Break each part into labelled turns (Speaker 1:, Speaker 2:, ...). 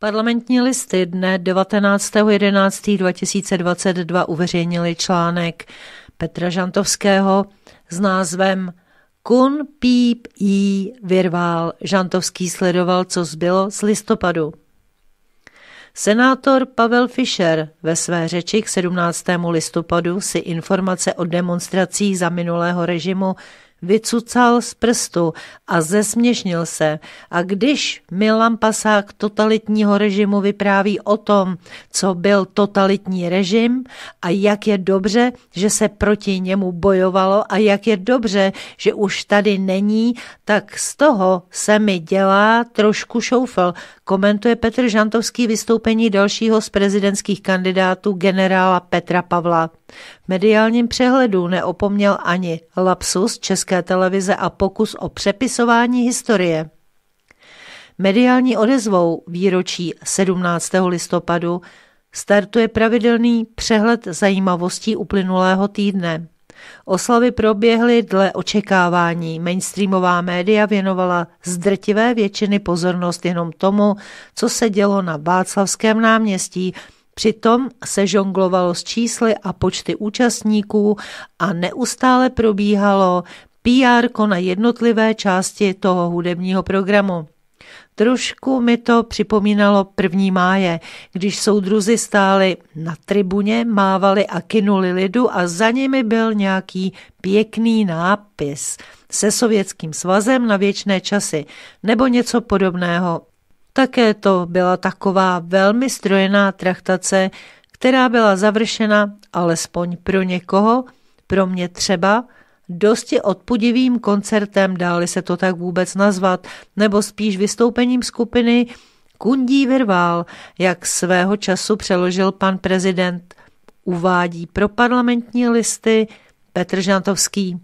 Speaker 1: Parlamentní listy dne 19.11.2022 uveřejnili článek Petra Žantovského s názvem Kun píp jí vyrval. Žantovský sledoval, co zbylo z listopadu. Senátor Pavel Fischer ve své řeči k 17. listopadu si informace o demonstracích za minulého režimu vycucal z prstu a zesměšnil se. A když Milan Pasák totalitního režimu vypráví o tom, co byl totalitní režim a jak je dobře, že se proti němu bojovalo a jak je dobře, že už tady není, tak z toho se mi dělá trošku šoufl, komentuje Petr Žantovský vystoupení dalšího z prezidentských kandidátů generála Petra Pavla. V mediálním přehledu neopomněl ani lapsus České České televize a pokus o přepisování historie. Mediální odezvou výročí 17. listopadu startuje pravidelný přehled zajímavostí uplynulého týdne. Oslavy proběhly dle očekávání. Mainstreamová média věnovala zdrtivé většiny pozornost jenom tomu, co se dělo na Václavském náměstí. Přitom se žonglovalo s čísly a počty účastníků a neustále probíhalo PR na jednotlivé části toho hudebního programu. Trošku mi to připomínalo první máje, když soudruzi stáli na tribuně, mávali a kinuli lidu a za nimi byl nějaký pěkný nápis se sovětským svazem na věčné časy nebo něco podobného. Také to byla taková velmi strojená traktace, která byla završena alespoň pro někoho, pro mě třeba – dosti odpudivým koncertem, dáli se to tak vůbec nazvat, nebo spíš vystoupením skupiny Kundí Virvál, jak svého času přeložil pan prezident, uvádí pro parlamentní listy Petr Žantovský.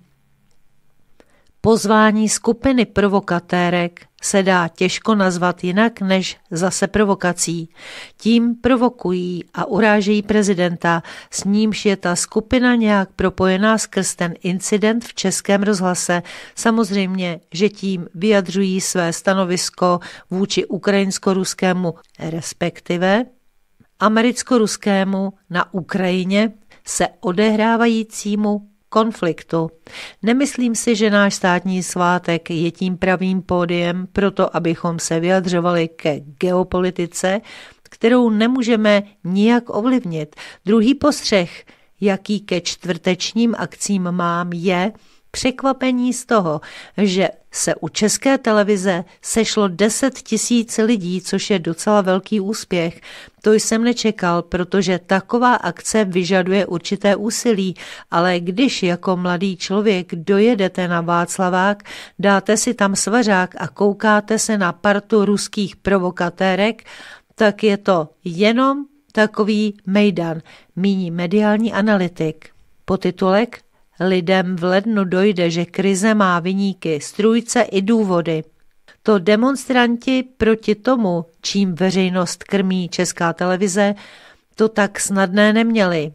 Speaker 1: Pozvání skupiny provokatérek se dá těžko nazvat jinak než zase provokací. Tím provokují a urážejí prezidenta, s nímž je ta skupina nějak propojená skrz ten incident v českém rozhlase. Samozřejmě, že tím vyjadřují své stanovisko vůči ukrajinsko-ruskému, respektive americko-ruskému na Ukrajině se odehrávajícímu konfliktu. Nemyslím si, že náš státní svátek je tím pravým pódiem proto, abychom se vyjadřovali ke geopolitice, kterou nemůžeme nijak ovlivnit. Druhý postřeh, jaký ke čtvrtečním akcím mám, je, překvapení z toho, že se u české televize sešlo 10 tisíc lidí, což je docela velký úspěch. To jsem nečekal, protože taková akce vyžaduje určité úsilí, ale když jako mladý člověk dojedete na Václavák, dáte si tam svařák a koukáte se na partu ruských provokatérek, tak je to jenom takový mejdan, míní mediální analytik. Po titulek Lidem v lednu dojde, že krize má vyníky, strůjce i důvody. To demonstranti proti tomu, čím veřejnost krmí česká televize, to tak snadné neměli.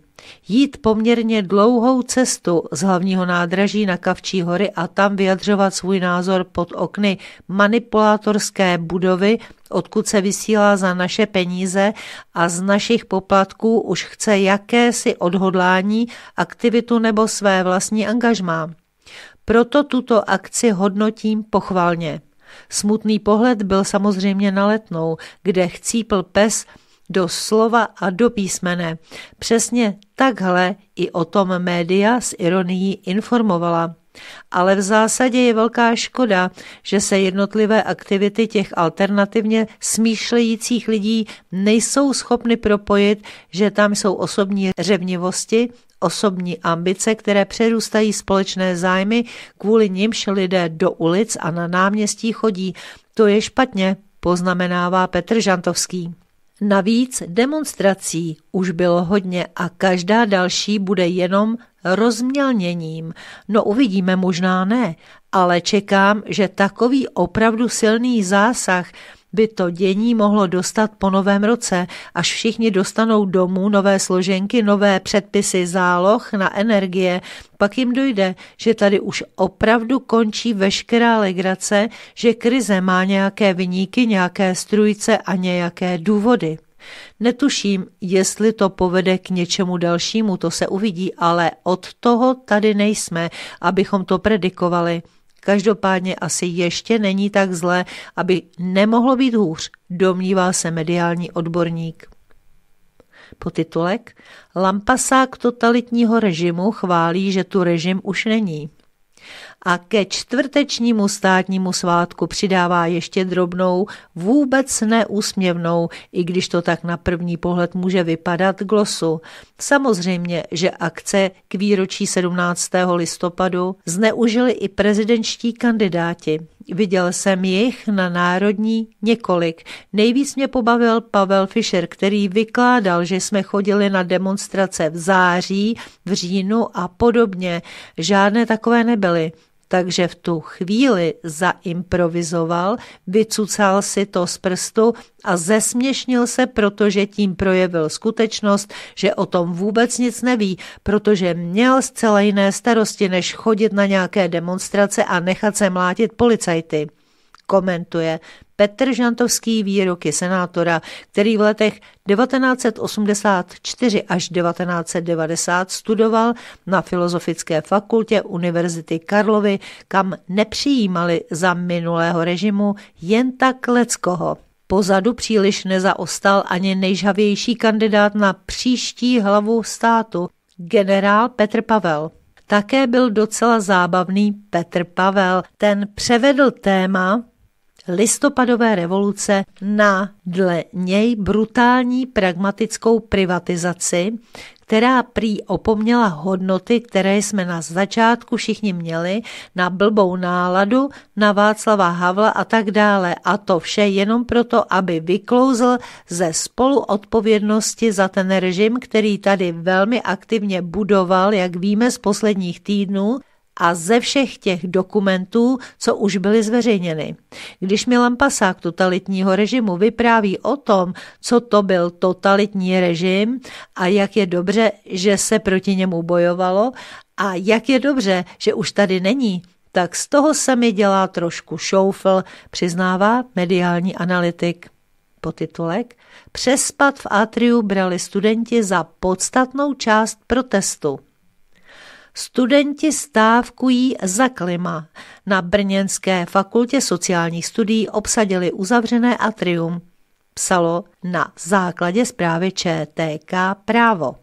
Speaker 1: Jít poměrně dlouhou cestu z hlavního nádraží na Kavčí hory a tam vyjadřovat svůj názor pod okny manipulátorské budovy odkud se vysílá za naše peníze a z našich poplatků už chce jakési odhodlání, aktivitu nebo své vlastní angažmá. Proto tuto akci hodnotím pochvalně. Smutný pohled byl samozřejmě na letnou, kde chcípl pes do slova a do písmene. Přesně takhle i o tom média s ironií informovala. Ale v zásadě je velká škoda, že se jednotlivé aktivity těch alternativně smýšlejících lidí nejsou schopny propojit, že tam jsou osobní řevnivosti, osobní ambice, které přerůstají společné zájmy, kvůli nimž lidé do ulic a na náměstí chodí. To je špatně, poznamenává Petr Žantovský. Navíc demonstrací už bylo hodně a každá další bude jenom rozmělněním. No uvidíme, možná ne, ale čekám, že takový opravdu silný zásah – by to dění mohlo dostat po novém roce, až všichni dostanou domů nové složenky, nové předpisy záloh na energie, pak jim dojde, že tady už opravdu končí veškerá legrace, že krize má nějaké vyníky, nějaké strujce a nějaké důvody. Netuším, jestli to povede k něčemu dalšímu, to se uvidí, ale od toho tady nejsme, abychom to predikovali. Každopádně asi ještě není tak zlé, aby nemohlo být hůř, domnívá se mediální odborník. Po titulek Lampasák totalitního režimu chválí, že tu režim už není a ke čtvrtečnímu státnímu svátku přidává ještě drobnou, vůbec neúsměvnou, i když to tak na první pohled může vypadat, glosu. Samozřejmě, že akce k výročí 17. listopadu zneužili i prezidentští kandidáti. Viděl jsem jich na národní několik. Nejvíc mě pobavil Pavel Fischer, který vykládal, že jsme chodili na demonstrace v září, v říjnu a podobně. Žádné takové nebyly takže v tu chvíli zaimprovizoval, vycucal si to z prstu a zesměšnil se, protože tím projevil skutečnost, že o tom vůbec nic neví, protože měl zcela jiné starosti, než chodit na nějaké demonstrace a nechat se mlátit policajty komentuje Petr Žantovský výroky senátora, který v letech 1984 až 1990 studoval na Filozofické fakultě Univerzity Karlovy, kam nepřijímali za minulého režimu jen tak leckoho. Pozadu příliš nezaostal ani nejžavější kandidát na příští hlavu státu, generál Petr Pavel. Také byl docela zábavný Petr Pavel. Ten převedl téma listopadové revoluce na dle něj brutální pragmatickou privatizaci, která prý opomněla hodnoty, které jsme na začátku všichni měli, na blbou náladu, na Václava Havla a tak dále. A to vše jenom proto, aby vyklouzl ze spoluodpovědnosti za ten režim, který tady velmi aktivně budoval, jak víme z posledních týdnů, a ze všech těch dokumentů, co už byly zveřejněny. Když mi Lampasák totalitního režimu vypráví o tom, co to byl totalitní režim a jak je dobře, že se proti němu bojovalo a jak je dobře, že už tady není, tak z toho se mi dělá trošku šoufl, přiznává mediální analytik. Potitulek Přespat v atriu brali studenti za podstatnou část protestu. Studenti stávkují za klima. Na Brněnské fakultě sociálních studií obsadili uzavřené atrium. Psalo na základě zprávy ČTK právo.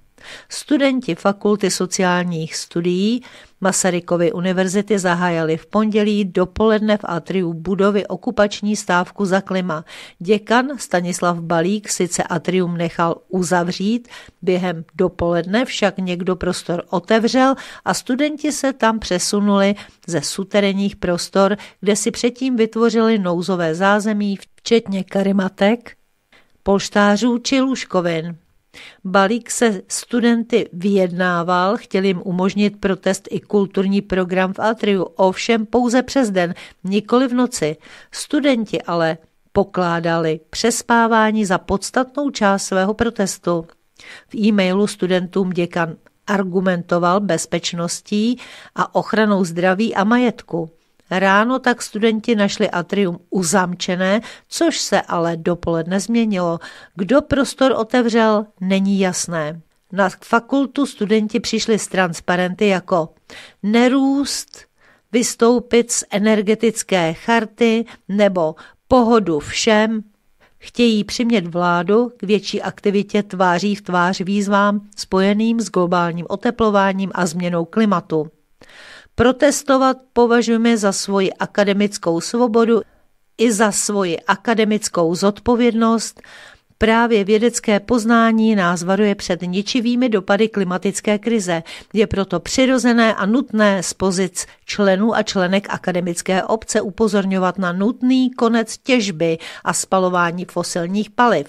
Speaker 1: Studenti Fakulty sociálních studií Masarykovy univerzity zahájali v pondělí dopoledne v atriu budovy okupační stávku za klima. Děkan Stanislav Balík sice atrium nechal uzavřít, během dopoledne však někdo prostor otevřel a studenti se tam přesunuli ze suterenních prostor, kde si předtím vytvořili nouzové zázemí, včetně karimatek, polštářů či lůžkovin. Balík se studenty vyjednával, chtěl jim umožnit protest i kulturní program v Atriu, ovšem pouze přes den, nikoli v noci. Studenti ale pokládali přespávání za podstatnou část svého protestu. V e-mailu studentům děkan argumentoval bezpečností a ochranou zdraví a majetku. Ráno tak studenti našli atrium uzamčené, což se ale dopoledne změnilo. Kdo prostor otevřel, není jasné. Na fakultu studenti přišli s transparenty jako nerůst, vystoupit z energetické charty nebo pohodu všem, chtějí přimět vládu k větší aktivitě tváří v tvář výzvám spojeným s globálním oteplováním a změnou klimatu. Protestovat považujeme za svoji akademickou svobodu i za svoji akademickou zodpovědnost. Právě vědecké poznání nás varuje před ničivými dopady klimatické krize. Je proto přirozené a nutné z pozic členů a členek akademické obce upozorňovat na nutný konec těžby a spalování fosilních paliv.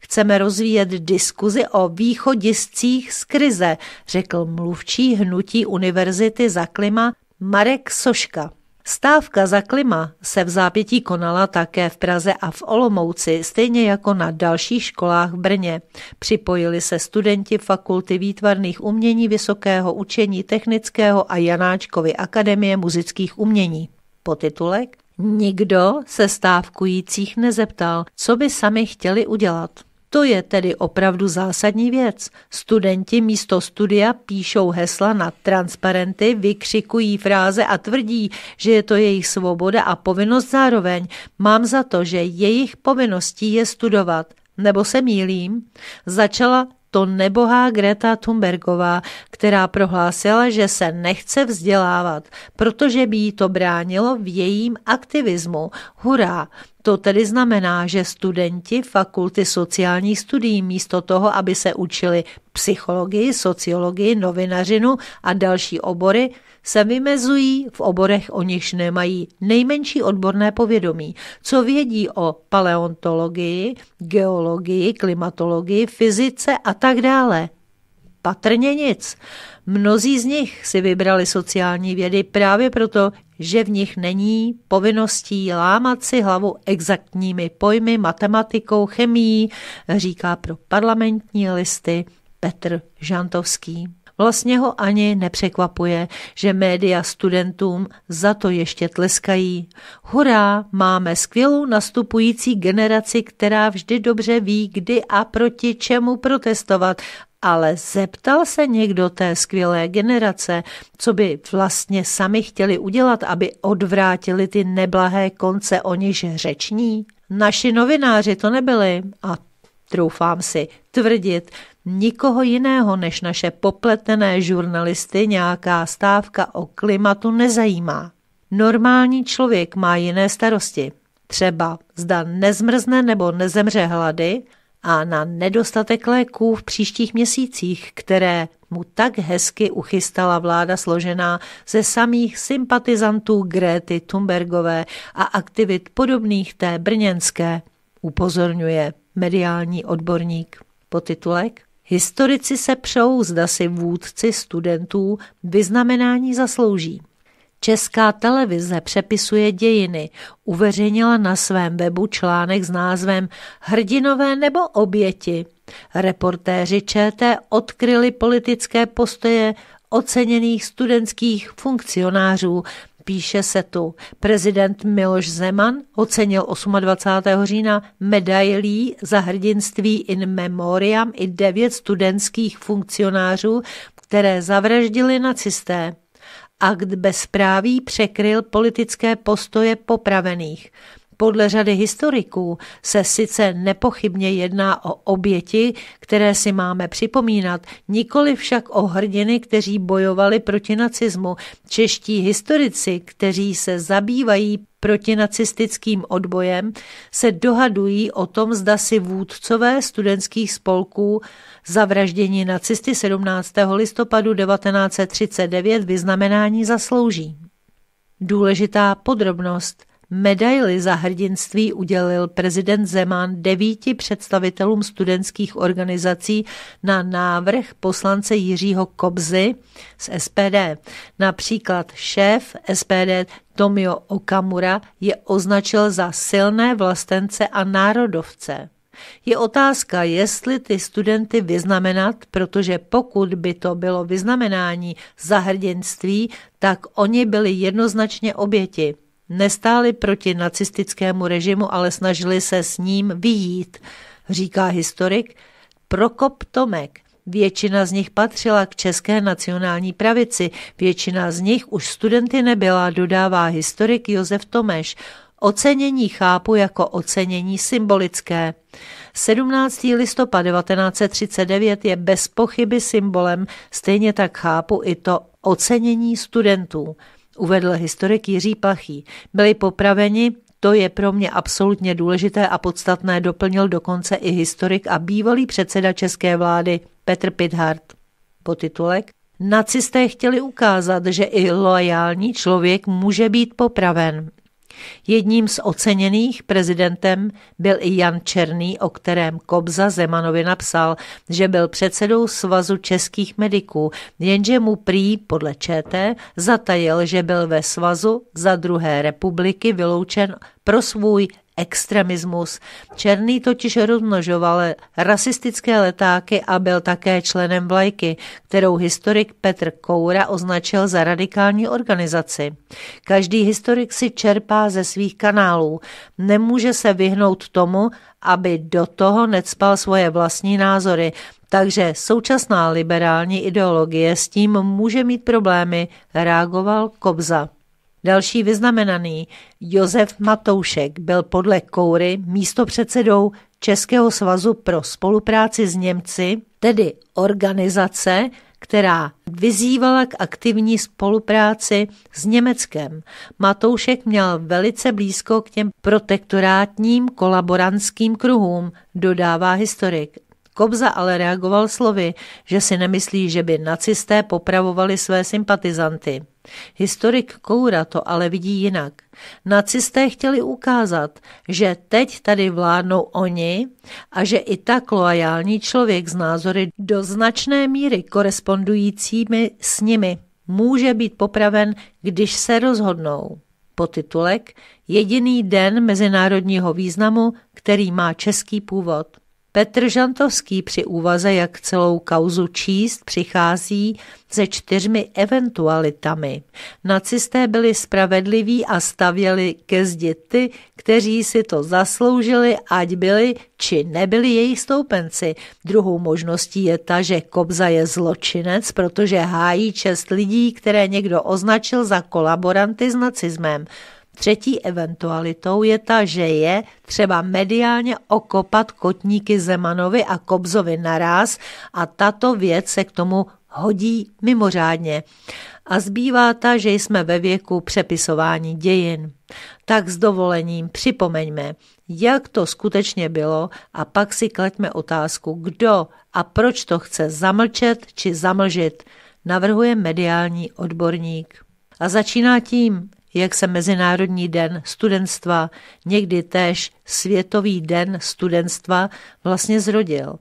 Speaker 1: Chceme rozvíjet diskuzi o východiscích z krize, řekl mluvčí hnutí Univerzity za klima Marek Soška. Stávka za klima se v zápětí konala také v Praze a v Olomouci, stejně jako na dalších školách v Brně. Připojili se studenti Fakulty výtvarných umění Vysokého učení technického a Janáčkovy akademie muzických umění. Potitulek Nikdo se stávkujících nezeptal, co by sami chtěli udělat. To je tedy opravdu zásadní věc. Studenti místo studia píšou hesla na transparenty, vykřikují fráze a tvrdí, že je to jejich svoboda a povinnost zároveň. Mám za to, že jejich povinností je studovat. Nebo se mýlím? Začala to nebohá Greta Thunbergová, která prohlásila, že se nechce vzdělávat, protože by jí to bránilo v jejím aktivismu. Hurá! To tedy znamená, že studenti fakulty sociálních studií místo toho, aby se učili psychologii, sociologii, novinařinu a další obory, se vymezují v oborech, o nichž nemají nejmenší odborné povědomí. Co vědí o paleontologii, geologii, klimatologii, fyzice a tak dále? Patrně nic. Mnozí z nich si vybrali sociální vědy právě proto, že v nich není povinností lámat si hlavu exaktními pojmy, matematikou, chemií, říká pro parlamentní listy Petr Žantovský. Vlastně ho ani nepřekvapuje, že média studentům za to ještě tleskají. Hurá, máme skvělou nastupující generaci, která vždy dobře ví, kdy a proti čemu protestovat ale zeptal se někdo té skvělé generace, co by vlastně sami chtěli udělat, aby odvrátili ty neblahé konce, o niž řeční? Naši novináři to nebyli a troufám si tvrdit, nikoho jiného než naše popletené žurnalisty nějaká stávka o klimatu nezajímá. Normální člověk má jiné starosti. Třeba zda nezmrzne nebo nezemře hlady, a na nedostatek léků v příštích měsících, které mu tak hezky uchystala vláda složená ze samých sympatizantů Gréty Thunbergové a aktivit podobných té brněnské, upozorňuje mediální odborník. Potitulek Historici se přou, zda si vůdci studentů vyznamenání zaslouží. Česká televize přepisuje dějiny, uveřejnila na svém webu článek s názvem Hrdinové nebo oběti. Reportéři ČT odkryli politické postoje oceněných studentských funkcionářů, Píše se tu, prezident Miloš Zeman ocenil 28. října medailí za hrdinství in memoriam i devět studentských funkcionářů, které zavraždili nacisté akt bezpráví překryl politické postoje popravených – podle řady historiků se sice nepochybně jedná o oběti, které si máme připomínat, nikoli však o hrdiny, kteří bojovali proti nacismu. Čeští historici, kteří se zabývají protinacistickým odbojem, se dohadují o tom, zda si vůdcové studentských spolků zavraždění nacisty 17. listopadu 1939 vyznamenání zaslouží. Důležitá podrobnost – Medaily za hrdinství udělil prezident Zeman devíti představitelům studentských organizací na návrh poslance Jiřího Kobzy z SPD. Například šéf SPD Tomio Okamura je označil za silné vlastence a národovce. Je otázka, jestli ty studenty vyznamenat, protože pokud by to bylo vyznamenání za hrdinství, tak oni byli jednoznačně oběti nestáli proti nacistickému režimu, ale snažili se s ním vyjít, říká historik Prokop Tomek. Většina z nich patřila k české nacionální pravici, většina z nich už studenty nebyla, dodává historik Josef Tomeš. Ocenění chápu jako ocenění symbolické. 17. listopad 1939 je bez pochyby symbolem, stejně tak chápu i to ocenění studentů uvedl historik Jiří Plachý. Byli popraveni to je pro mě absolutně důležité a podstatné, doplnil dokonce i historik a bývalý předseda české vlády Petr Pithart. Potitulek Nacisté chtěli ukázat, že i loajální člověk může být popraven. Jedním z oceněných prezidentem byl i Jan Černý, o kterém Kobza Zemanovi napsal, že byl předsedou Svazu českých mediků, jenže mu prý, podle ČT, zatajil, že byl ve Svazu za druhé republiky vyloučen pro svůj extremismus. Černý totiž rozmnožoval rasistické letáky a byl také členem vlajky, kterou historik Petr Koura označil za radikální organizaci. Každý historik si čerpá ze svých kanálů. Nemůže se vyhnout tomu, aby do toho necpal svoje vlastní názory, takže současná liberální ideologie s tím může mít problémy, reagoval Kobza. Další vyznamenaný Josef Matoušek byl podle Koury místopředsedou Českého svazu pro spolupráci s Němci, tedy organizace, která vyzývala k aktivní spolupráci s Německem. Matoušek měl velice blízko k těm protektorátním kolaborantským kruhům, dodává historik. Kobza ale reagoval slovy, že si nemyslí, že by nacisté popravovali své sympatizanty. Historik Koura to ale vidí jinak. Nacisté chtěli ukázat, že teď tady vládnou oni a že i tak loajální člověk z názory do značné míry korespondujícími s nimi může být popraven, když se rozhodnou. Potitulek Jediný den mezinárodního významu, který má český původ. Petr Žantovský při úvaze, jak celou kauzu číst, přichází se čtyřmi eventualitami. Nacisté byli spravedliví a stavěli ke zdi ty, kteří si to zasloužili, ať byli či nebyli jejich stoupenci. Druhou možností je ta, že Kobza je zločinec, protože hájí čest lidí, které někdo označil za kolaboranty s nacismem. Třetí eventualitou je ta, že je třeba mediálně okopat kotníky Zemanovi a Kobzovi naraz a tato věc se k tomu hodí mimořádně. A zbývá ta, že jsme ve věku přepisování dějin. Tak s dovolením připomeňme, jak to skutečně bylo a pak si kleďme otázku, kdo a proč to chce zamlčet či zamlžit, navrhuje mediální odborník. A začíná tím, jak se Mezinárodní den studentstva, někdy též Světový den studentstva, vlastně zrodil.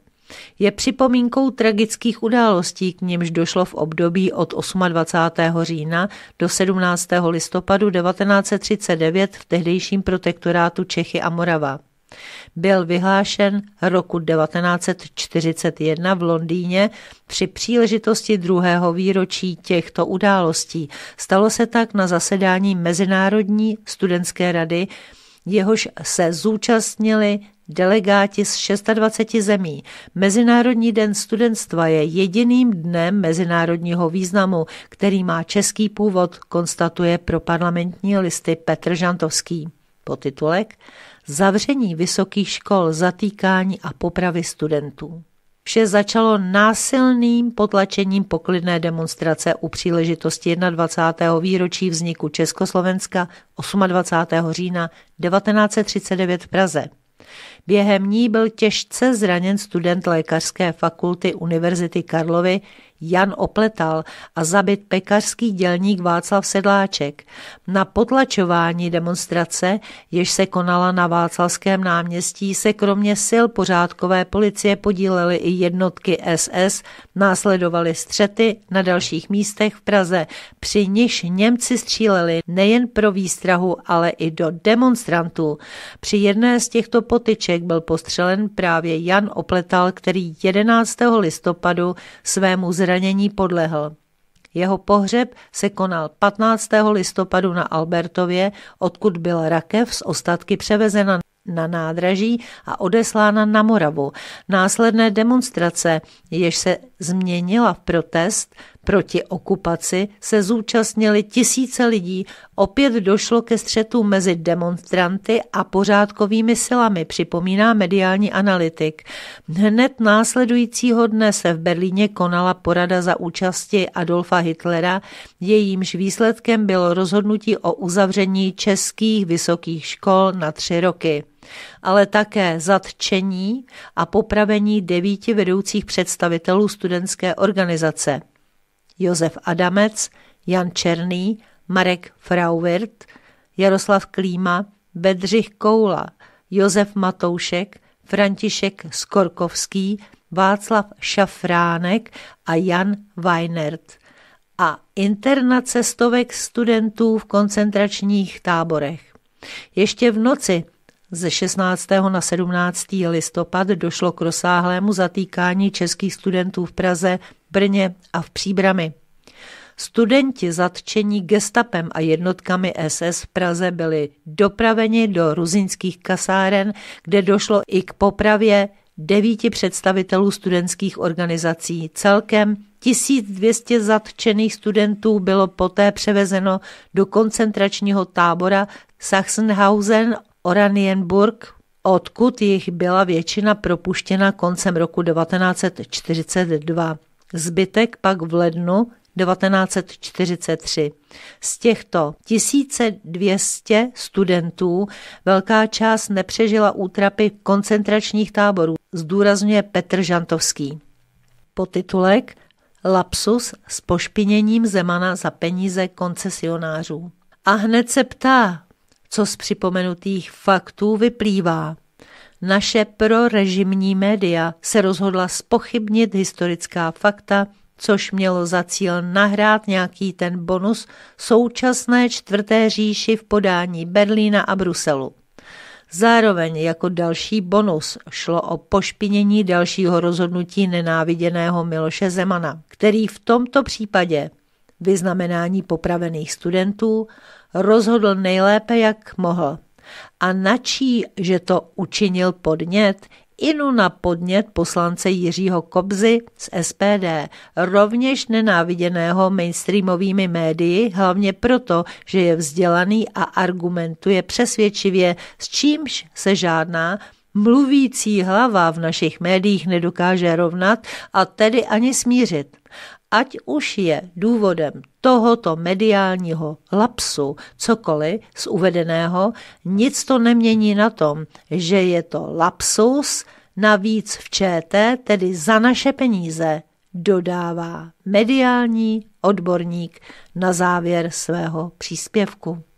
Speaker 1: Je připomínkou tragických událostí, k nimž došlo v období od 28. října do 17. listopadu 1939 v tehdejším protektorátu Čechy a Morava. Byl vyhlášen roku 1941 v Londýně při příležitosti druhého výročí těchto událostí. Stalo se tak na zasedání Mezinárodní studentské rady, jehož se zúčastnili delegáti z 26 zemí. Mezinárodní den studentstva je jediným dnem mezinárodního významu, který má český původ, konstatuje pro parlamentní listy Petr Žantovský. Potitulek zavření vysokých škol, zatýkání a popravy studentů. Vše začalo násilným potlačením poklidné demonstrace u příležitosti 21. výročí vzniku Československa 28. října 1939 v Praze. Během ní byl těžce zraněn student lékařské fakulty Univerzity Karlovy Jan Opletal a zabit pekařský dělník Václav Sedláček. Na potlačování demonstrace, jež se konala na Václavském náměstí, se kromě sil pořádkové policie podílely i jednotky SS, následovaly střety na dalších místech v Praze, při nich Němci stříleli nejen pro výstrahu, ale i do demonstrantů. Při jedné z těchto potyček František byl postřelen právě Jan Opletal, který 11. listopadu svému zranění podlehl. Jeho pohřeb se konal 15. listopadu na Albertově, odkud byl rakev z ostatky převezena na nádraží a odeslána na Moravu. Následné demonstrace, jež se změnila v protest, Proti okupaci se zúčastnili tisíce lidí. Opět došlo ke střetu mezi demonstranty a pořádkovými silami, připomíná mediální analytik. Hned následujícího dne se v Berlíně konala porada za účasti Adolfa Hitlera, jejímž výsledkem bylo rozhodnutí o uzavření českých vysokých škol na tři roky ale také zatčení a popravení devíti vedoucích představitelů studentské organizace. Josef Adamec, Jan Černý, Marek Frauwirt, Jaroslav Klíma, Bedřich Koula, Josef Matoušek, František Skorkovský, Václav Šafránek a Jan Weinert a internace stovek studentů v koncentračních táborech. Ještě v noci ze 16. na 17. listopad došlo k rozsáhlému zatýkání českých studentů v Praze Brně a v Příbrami. Studenti zatčení gestapem a jednotkami SS v Praze byli dopraveni do ruzinských kasáren, kde došlo i k popravě devíti představitelů studentských organizací. Celkem 1200 zatčených studentů bylo poté převezeno do koncentračního tábora Sachsenhausen Oranienburg, odkud jich byla většina propuštěna koncem roku 1942 zbytek pak v lednu 1943. Z těchto 1200 studentů velká část nepřežila útrapy koncentračních táborů, zdůrazňuje Petr Žantovský. Potitulek Lapsus s pošpiněním Zemana za peníze koncesionářů. A hned se ptá, co z připomenutých faktů vyplývá naše prorežimní média se rozhodla spochybnit historická fakta, což mělo za cíl nahrát nějaký ten bonus současné čtvrté říši v podání Berlína a Bruselu. Zároveň jako další bonus šlo o pošpinění dalšího rozhodnutí nenáviděného Miloše Zemana, který v tomto případě vyznamenání popravených studentů rozhodl nejlépe, jak mohl a načí, že to učinil podnět, Inu na podnět poslance Jiřího Kobzy z SPD, rovněž nenáviděného mainstreamovými médii, hlavně proto, že je vzdělaný a argumentuje přesvědčivě, s čímž se žádná mluvící hlava v našich médiích nedokáže rovnat a tedy ani smířit ať už je důvodem tohoto mediálního lapsu cokoliv z uvedeného, nic to nemění na tom, že je to lapsus, navíc v ČT, tedy za naše peníze, dodává mediální odborník na závěr svého příspěvku.